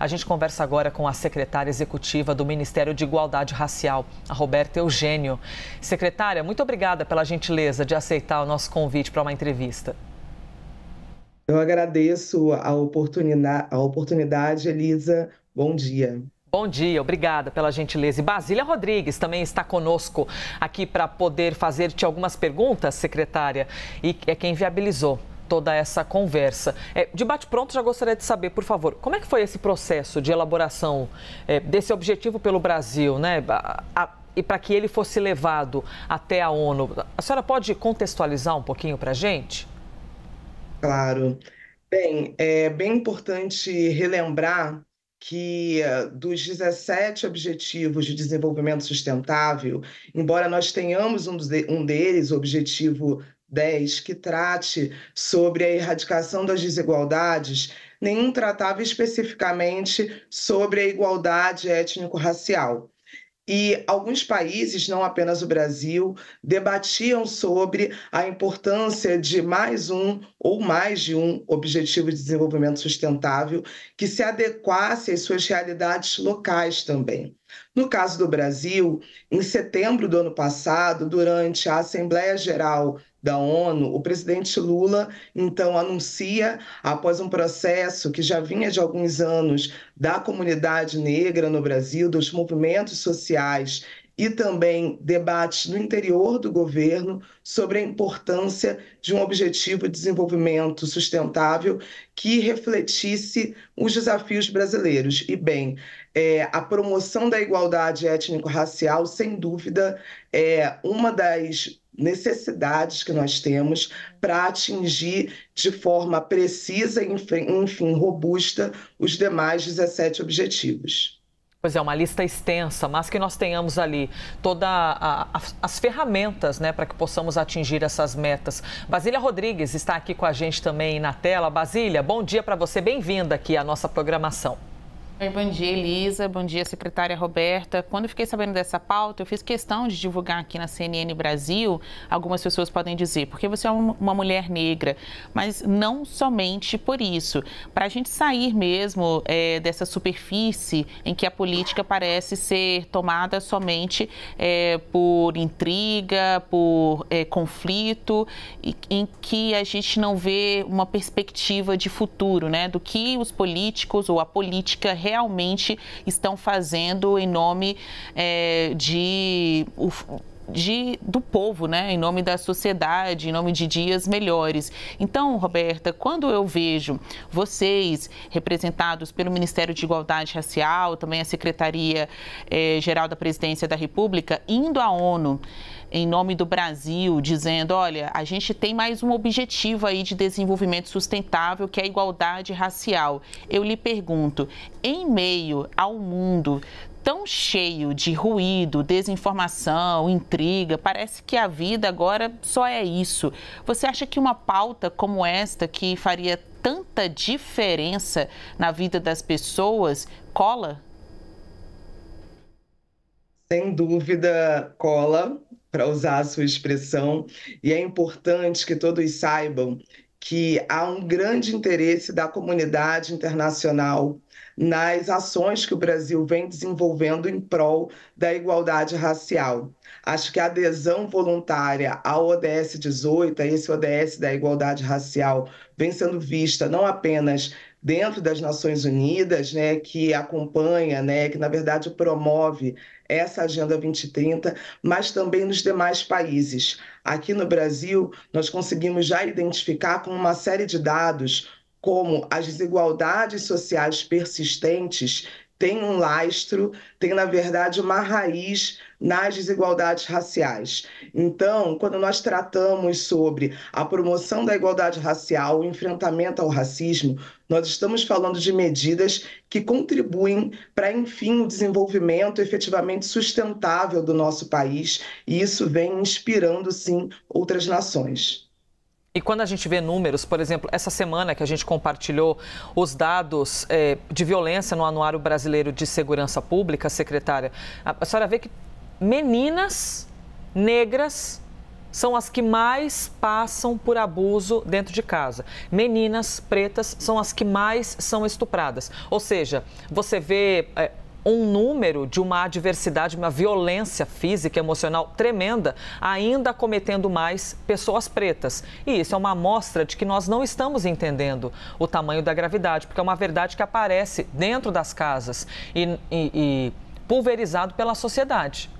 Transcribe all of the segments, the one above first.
A gente conversa agora com a secretária executiva do Ministério de Igualdade Racial, a Roberta Eugênio. Secretária, muito obrigada pela gentileza de aceitar o nosso convite para uma entrevista. Eu agradeço a oportunidade, a oportunidade, Elisa. Bom dia. Bom dia, obrigada pela gentileza. E Basília Rodrigues também está conosco aqui para poder fazer-te algumas perguntas, secretária, e é quem viabilizou toda essa conversa. É, de bate-pronto, já gostaria de saber, por favor, como é que foi esse processo de elaboração é, desse objetivo pelo Brasil, né? A, a, e para que ele fosse levado até a ONU. A senhora pode contextualizar um pouquinho para a gente? Claro. Bem, é bem importante relembrar que eh, dos 17 Objetivos de Desenvolvimento Sustentável, embora nós tenhamos um, um deles, o Objetivo 10, que trate sobre a erradicação das desigualdades, nenhum tratava especificamente sobre a igualdade étnico-racial. E alguns países, não apenas o Brasil, debatiam sobre a importância de mais um ou mais de um objetivo de desenvolvimento sustentável que se adequasse às suas realidades locais também. No caso do Brasil, em setembro do ano passado, durante a Assembleia Geral da ONU, o presidente Lula então anuncia, após um processo que já vinha de alguns anos da comunidade negra no Brasil, dos movimentos sociais e também debates no interior do governo sobre a importância de um objetivo de desenvolvimento sustentável que refletisse os desafios brasileiros. E, bem, é, a promoção da igualdade étnico-racial, sem dúvida, é uma das necessidades que nós temos para atingir de forma precisa e, enfim, robusta os demais 17 objetivos. Pois é, uma lista extensa, mas que nós tenhamos ali todas as ferramentas né, para que possamos atingir essas metas. Basília Rodrigues está aqui com a gente também na tela. Basília, bom dia para você, bem-vinda aqui à nossa programação. Oi, bom dia, Elisa. Bom dia, secretária Roberta. Quando eu fiquei sabendo dessa pauta, eu fiz questão de divulgar aqui na CNN Brasil. Algumas pessoas podem dizer, porque você é uma mulher negra, mas não somente por isso. Para a gente sair mesmo é, dessa superfície em que a política parece ser tomada somente é, por intriga, por é, conflito, e, em que a gente não vê uma perspectiva de futuro, né? Do que os políticos ou a política realmente estão fazendo em nome é, de. O, de, do povo, né? em nome da sociedade, em nome de dias melhores. Então, Roberta, quando eu vejo vocês representados pelo Ministério de Igualdade Racial, também a Secretaria-Geral eh, da Presidência da República, indo à ONU em nome do Brasil, dizendo: olha, a gente tem mais um objetivo aí de desenvolvimento sustentável, que é a igualdade racial. Eu lhe pergunto, em meio ao mundo tão cheio de ruído, desinformação, intriga, parece que a vida agora só é isso. Você acha que uma pauta como esta, que faria tanta diferença na vida das pessoas, cola? Sem dúvida, cola, para usar a sua expressão, e é importante que todos saibam que há um grande interesse da comunidade internacional nas ações que o Brasil vem desenvolvendo em prol da igualdade racial. Acho que a adesão voluntária ao ODS 18, a esse ODS da igualdade racial, vem sendo vista não apenas dentro das Nações Unidas, né, que acompanha, né, que na verdade promove essa Agenda 2030, mas também nos demais países. Aqui no Brasil, nós conseguimos já identificar com uma série de dados como as desigualdades sociais persistentes têm um lastro, têm na verdade uma raiz nas desigualdades raciais. Então, quando nós tratamos sobre a promoção da igualdade racial, o enfrentamento ao racismo, nós estamos falando de medidas que contribuem para, enfim, o desenvolvimento efetivamente sustentável do nosso país, e isso vem inspirando, sim, outras nações. E quando a gente vê números, por exemplo, essa semana que a gente compartilhou os dados é, de violência no Anuário Brasileiro de Segurança Pública, secretária, a, a senhora vê que meninas negras são as que mais passam por abuso dentro de casa. Meninas pretas são as que mais são estupradas. Ou seja, você vê é, um número de uma adversidade, uma violência física e emocional tremenda, ainda cometendo mais pessoas pretas. E isso é uma amostra de que nós não estamos entendendo o tamanho da gravidade, porque é uma verdade que aparece dentro das casas e, e, e pulverizado pela sociedade.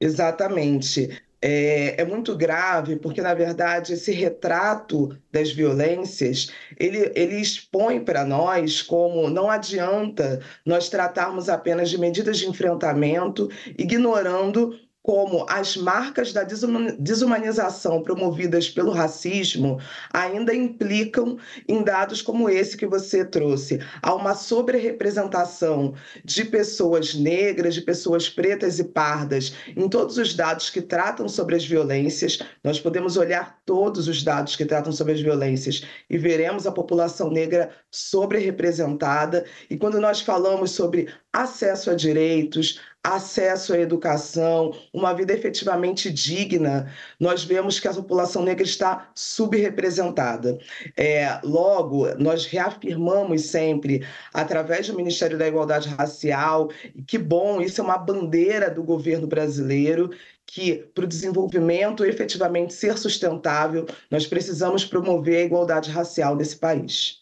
Exatamente é, é, muito grave porque na verdade esse retrato das violências ele, ele expõe para nós como não adianta nós tratarmos apenas de medidas de enfrentamento ignorando como as marcas da desumanização promovidas pelo racismo ainda implicam em dados como esse que você trouxe. Há uma sobre-representação de pessoas negras, de pessoas pretas e pardas em todos os dados que tratam sobre as violências. Nós podemos olhar todos os dados que tratam sobre as violências e veremos a população negra sobre-representada. E quando nós falamos sobre acesso a direitos, acesso à educação, uma vida efetivamente digna, nós vemos que a população negra está subrepresentada. É, logo, nós reafirmamos sempre, através do Ministério da Igualdade Racial, que bom, isso é uma bandeira do governo brasileiro, que para o desenvolvimento efetivamente ser sustentável, nós precisamos promover a igualdade racial nesse país.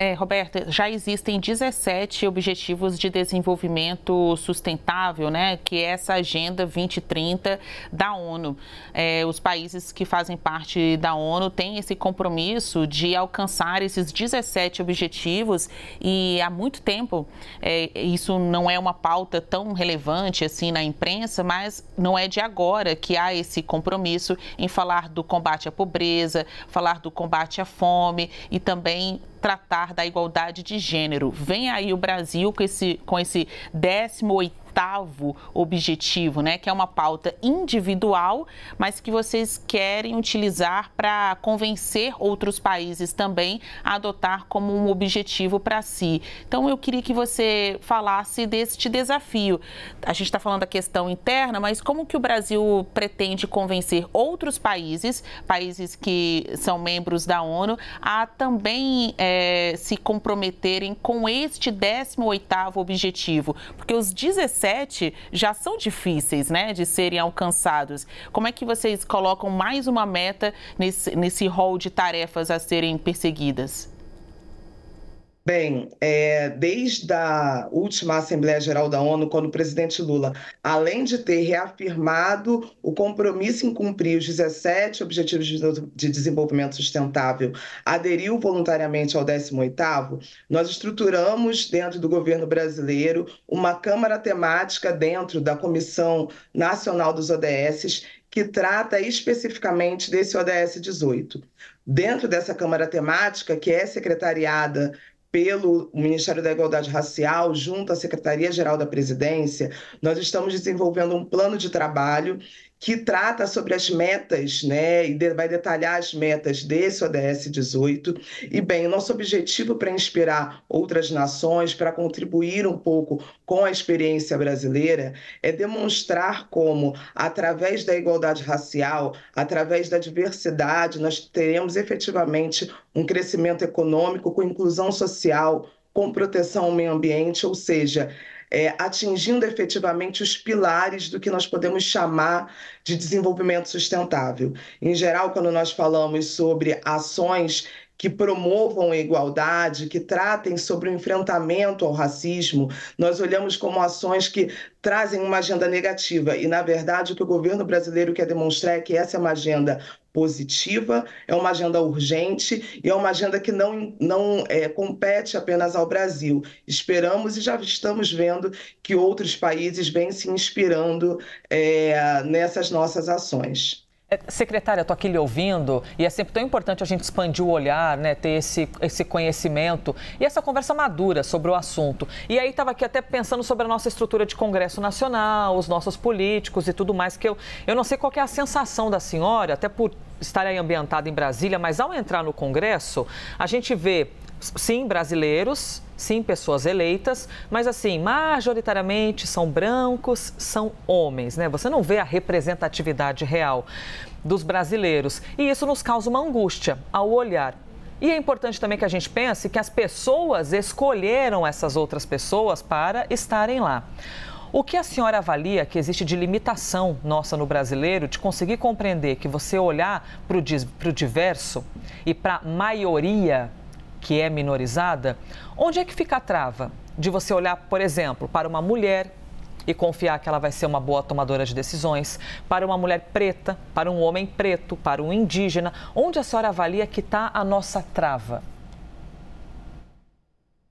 É, Roberta, já existem 17 objetivos de desenvolvimento sustentável, né, que é essa Agenda 2030 da ONU. É, os países que fazem parte da ONU têm esse compromisso de alcançar esses 17 objetivos e há muito tempo é, isso não é uma pauta tão relevante assim na imprensa, mas não é de agora que há esse compromisso em falar do combate à pobreza, falar do combate à fome e também tratar da igualdade de gênero. Vem aí o Brasil com esse, com esse 18 oitavo objetivo, né, que é uma pauta individual, mas que vocês querem utilizar para convencer outros países também a adotar como um objetivo para si. Então, eu queria que você falasse deste desafio. A gente está falando da questão interna, mas como que o Brasil pretende convencer outros países, países que são membros da ONU, a também é, se comprometerem com este 18 oitavo objetivo? Porque os 17 já são difíceis né, de serem alcançados. Como é que vocês colocam mais uma meta nesse, nesse rol de tarefas a serem perseguidas? Bem, é, desde a última Assembleia Geral da ONU, quando o presidente Lula, além de ter reafirmado o compromisso em cumprir os 17 Objetivos de Desenvolvimento Sustentável, aderiu voluntariamente ao 18º, nós estruturamos dentro do governo brasileiro uma Câmara Temática dentro da Comissão Nacional dos ODSs, que trata especificamente desse ODS 18. Dentro dessa Câmara Temática, que é secretariada pelo Ministério da Igualdade Racial, junto à Secretaria-Geral da Presidência, nós estamos desenvolvendo um plano de trabalho que trata sobre as metas, né, e vai detalhar as metas desse ODS 18. E bem, nosso objetivo para inspirar outras nações, para contribuir um pouco com a experiência brasileira, é demonstrar como, através da igualdade racial, através da diversidade, nós teremos efetivamente um crescimento econômico com inclusão social, com proteção ao meio ambiente, ou seja, é, atingindo efetivamente os pilares do que nós podemos chamar de desenvolvimento sustentável. Em geral, quando nós falamos sobre ações que promovam a igualdade, que tratem sobre o enfrentamento ao racismo, nós olhamos como ações que trazem uma agenda negativa. E, na verdade, o que o governo brasileiro quer demonstrar é que essa é uma agenda positiva, é uma agenda urgente e é uma agenda que não, não é, compete apenas ao Brasil. Esperamos e já estamos vendo que outros países vêm se inspirando é, nessas nossas ações. É, secretária, estou aqui lhe ouvindo e é sempre tão importante a gente expandir o olhar, né, ter esse, esse conhecimento e essa conversa madura sobre o assunto. E aí estava aqui até pensando sobre a nossa estrutura de Congresso Nacional, os nossos políticos e tudo mais, que eu, eu não sei qual é a sensação da senhora, até por estar aí ambientada em Brasília, mas ao entrar no Congresso, a gente vê sim, brasileiros, sim, pessoas eleitas, mas assim, majoritariamente são brancos, são homens, né? Você não vê a representatividade real dos brasileiros. E isso nos causa uma angústia ao olhar e é importante também que a gente pense que as pessoas escolheram essas outras pessoas para estarem lá. O que a senhora avalia que existe de limitação nossa no brasileiro de conseguir compreender que você olhar para o diverso e para a maioria que é minorizada, onde é que fica a trava de você olhar, por exemplo, para uma mulher e confiar que ela vai ser uma boa tomadora de decisões, para uma mulher preta, para um homem preto, para um indígena? Onde a senhora avalia que está a nossa trava?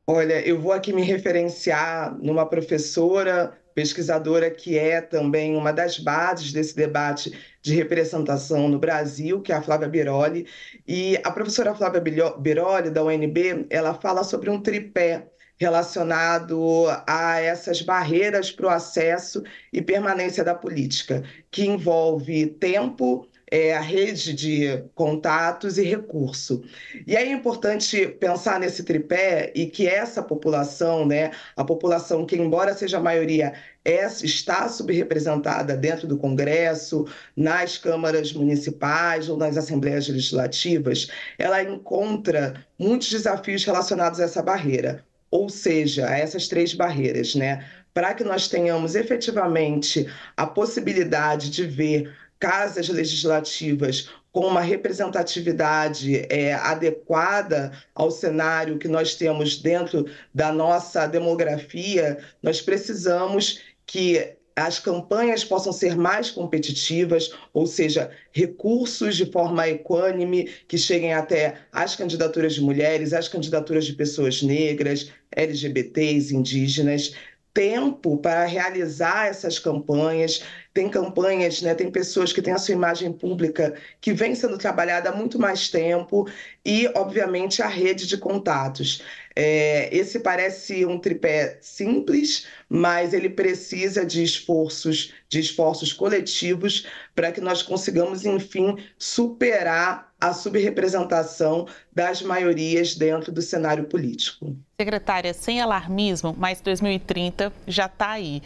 Olha, eu vou aqui me referenciar numa professora pesquisadora que é também uma das bases desse debate de representação no Brasil, que é a Flávia Biroli. E a professora Flávia Biroli, da UNB, ela fala sobre um tripé relacionado a essas barreiras para o acesso e permanência da política, que envolve tempo, é, a rede de contatos e recurso. E é importante pensar nesse tripé e que essa população, né, a população que, embora seja a maioria, é, está subrepresentada dentro do Congresso, nas câmaras municipais ou nas assembleias legislativas, ela encontra muitos desafios relacionados a essa barreira, ou seja, a essas três barreiras, né? Para que nós tenhamos efetivamente a possibilidade de ver casas legislativas com uma representatividade é, adequada ao cenário que nós temos dentro da nossa demografia, nós precisamos que as campanhas possam ser mais competitivas, ou seja, recursos de forma equânime que cheguem até as candidaturas de mulheres, as candidaturas de pessoas negras, LGBTs, indígenas, tempo para realizar essas campanhas. Tem campanhas, né, tem pessoas que têm a sua imagem pública que vem sendo trabalhada há muito mais tempo e, obviamente, a rede de contatos. É, esse parece um tripé simples, mas ele precisa de esforços, de esforços coletivos para que nós consigamos, enfim, superar a subrepresentação das maiorias dentro do cenário político. Secretária, sem alarmismo, mas 2030 já está aí.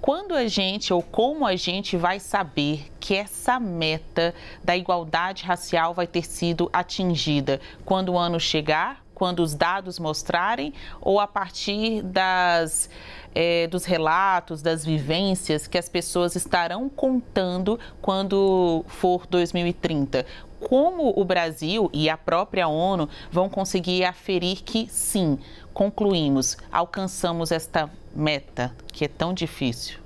Quando a gente ou como a gente vai saber que essa meta da igualdade racial vai ter sido atingida? Quando o ano chegar? Quando os dados mostrarem? Ou a partir das, é, dos relatos, das vivências que as pessoas estarão contando quando for 2030? como o Brasil e a própria ONU vão conseguir aferir que sim, concluímos, alcançamos esta meta que é tão difícil?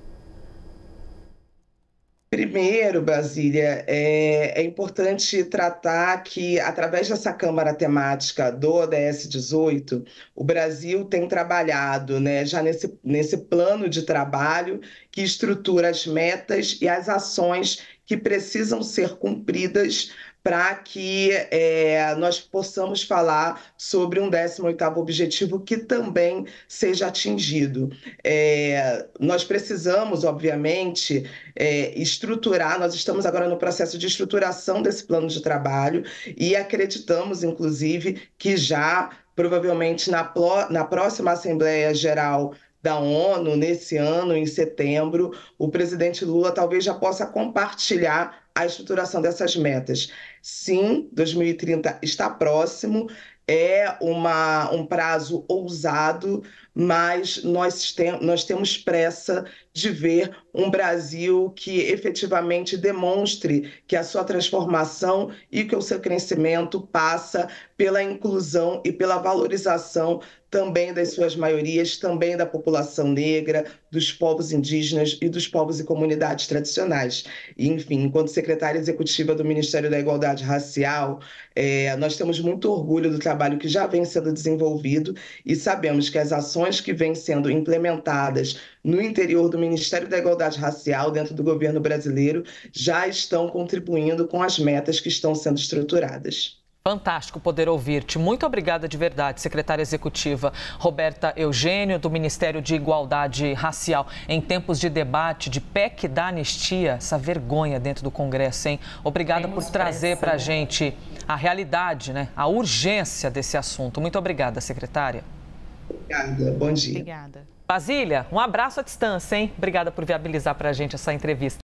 Primeiro, Brasília, é, é, importante tratar que, através dessa Câmara Temática do ODS 18, o Brasil tem trabalhado né, já nesse, nesse plano de trabalho que estrutura as metas e as ações que precisam ser cumpridas para que é, nós possamos falar sobre um 18º objetivo que também seja atingido. É, nós precisamos, obviamente, é, estruturar, nós estamos agora no processo de estruturação desse plano de trabalho e acreditamos, inclusive, que já provavelmente na, na próxima Assembleia Geral da ONU, nesse ano, em setembro, o presidente Lula talvez já possa compartilhar a estruturação dessas metas. Sim, 2030 está próximo, é uma, um prazo ousado, mas nós, tem, nós temos pressa de ver um Brasil que efetivamente demonstre que a sua transformação e que o seu crescimento passa pela inclusão e pela valorização também das suas maiorias, também da população negra, dos povos indígenas e dos povos e comunidades tradicionais. E, enfim, enquanto secretária executiva do Ministério da Igualdade Racial, é, nós temos muito orgulho do trabalho que já vem sendo desenvolvido e sabemos que as ações ações que vêm sendo implementadas no interior do Ministério da Igualdade Racial, dentro do governo brasileiro, já estão contribuindo com as metas que estão sendo estruturadas. Fantástico poder ouvir-te. Muito obrigada de verdade, secretária executiva Roberta Eugênio, do Ministério de Igualdade Racial. Em tempos de debate de PEC da anistia, essa vergonha dentro do Congresso, hein? Obrigada Temos por trazer para a né? gente a realidade, né? a urgência desse assunto. Muito obrigada, secretária. Obrigada, bom dia. Obrigada. Basília, um abraço à distância, hein? Obrigada por viabilizar para a gente essa entrevista.